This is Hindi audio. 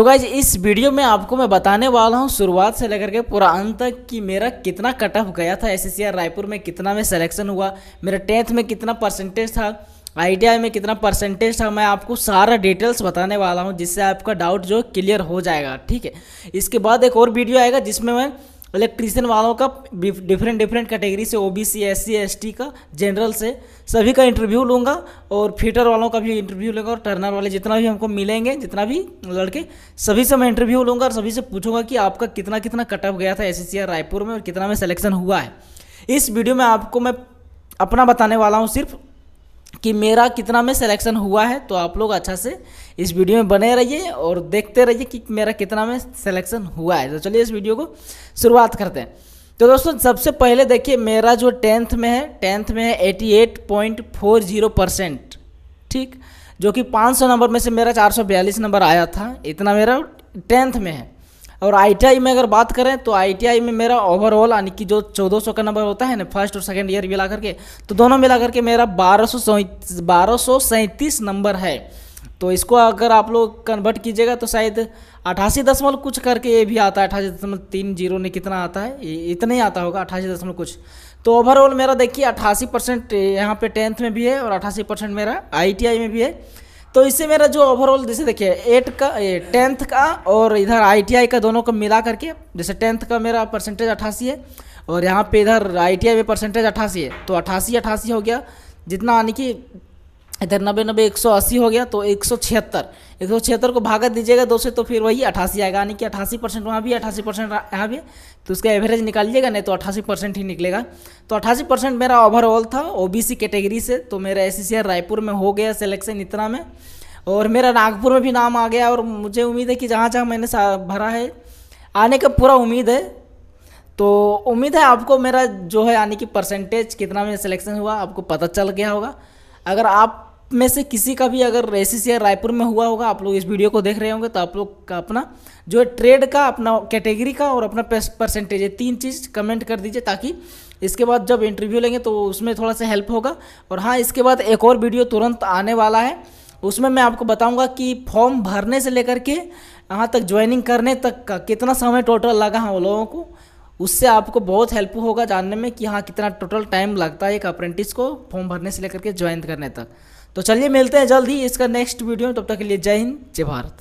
तो गाइज इस वीडियो में आपको मैं बताने वाला हूँ शुरुआत से लेकर के पूरा अंत तक कि मेरा कितना कट ऑफ गया था एस रायपुर में कितना में सिलेक्शन हुआ मेरा टेंथ में कितना परसेंटेज था आई में कितना परसेंटेज था मैं आपको सारा डिटेल्स बताने वाला हूँ जिससे आपका डाउट जो क्लियर हो जाएगा ठीक है इसके बाद एक और वीडियो आएगा जिसमें मैं इलेक्ट्रीशियन मतलब वालों का डिफरेंट डिफरेंट कैटेगरी से ओबीसी एससी एसटी का जनरल से सभी का इंटरव्यू लूँगा और फिटर वालों का भी इंटरव्यू लूँगा और टर्नर वाले जितना भी हमको मिलेंगे जितना भी लड़के सभी से मैं इंटरव्यू लूँगा और सभी से पूछूंगा कि आपका कितना कितना कटअप गया था एस रायपुर में और कितना में सलेक्शन हुआ है इस वीडियो में आपको मैं अपना बताने वाला हूँ सिर्फ कि मेरा कितना में सिलेक्शन हुआ है तो आप लोग अच्छा से इस वीडियो में बने रहिए और देखते रहिए कि मेरा कितना में सिलेक्शन हुआ है तो चलिए इस वीडियो को शुरुआत करते हैं तो दोस्तों सबसे पहले देखिए मेरा जो टेंथ में है टेंथ में है 88.40 परसेंट ठीक जो कि 500 नंबर में से मेरा 442 नंबर आया था इतना मेरा टेंथ में है और आईटीआई में अगर बात करें तो आईटीआई में मेरा ओवरऑल यानी कि जो 1400 का नंबर होता है ना फर्स्ट और सेकेंड ईयर मिला करके तो दोनों मिला करके मेरा बारह सौ नंबर है तो इसको अगर आप लोग कन्वर्ट कीजिएगा तो शायद अठासी दशमलव कुछ करके ये भी आता है अठासी दशमलव तीन जीरो ने कितना आता है इतना ही आता होगा अठासी दशमलव कुछ तो ओवरऑल मेरा देखिए अठासी परसेंट यहाँ पर टेंथ में भी है और अठासी परसेंट मेरा आईटीआई में भी है तो इससे मेरा जो ओवरऑल जैसे देखिए एट का टेंथ का और इधर आईटीआई का दोनों को मिला करके जैसे टेंथ का मेरा परसेंटेज अट्ठासी है और यहाँ पे इधर आईटीआई में परसेंटेज अट्ठासी है तो अट्ठासी अट्ठासी हो गया जितना यानी कि इधर नब्बे नब्बे एक सौ अस्सी हो गया तो एक सौ छिहत्तर एक सौ छिहत्तर को भागा दीजिएगा दो से तो फिर वही अठासी आएगा यानी कि अठासी परसेंट वहाँ भी अठासी परसेंट यहाँ भी तो उसका एवरेज निकालिएगा नहीं तो अठासी परसेंट ही निकलेगा तो अठासी परसेंट मेरा ओवरऑल था ओबीसी कैटेगरी से तो मेरा एस रायपुर में हो गया सिलेक्शन इतना में और मेरा नागपुर में भी नाम आ गया और मुझे उम्मीद है कि जहाँ जहाँ मैंने भरा है आने का पूरा उम्मीद है तो उम्मीद है आपको मेरा जो है यानी कि परसेंटेज कितना में सिलेक्शन हुआ आपको पता चल गया होगा अगर आप में से किसी का भी अगर रेसिस या रायपुर में हुआ होगा आप लोग इस वीडियो को देख रहे होंगे तो आप लोग का अपना जो है ट्रेड का अपना कैटेगरी का और अपना परसेंटेज है तीन चीज़ कमेंट कर दीजिए ताकि इसके बाद जब इंटरव्यू लेंगे तो उसमें थोड़ा सा हेल्प होगा और हाँ इसके बाद एक और वीडियो तुरंत आने वाला है उसमें मैं आपको बताऊंगा कि फॉर्म भरने से लेकर के यहाँ तक ज्वाइनिंग करने तक का कितना समय टोटल लगा हम हाँ लोगों को उससे आपको बहुत हेल्प होगा जानने में कि हाँ कितना टोटल टाइम लगता है एक अप्रेंटिस को फॉर्म भरने से लेकर के ज्वाइन करने तक तो चलिए मिलते हैं जल्द ही इसका नेक्स्ट वीडियो तब तक के लिए जय हिंद जय भारत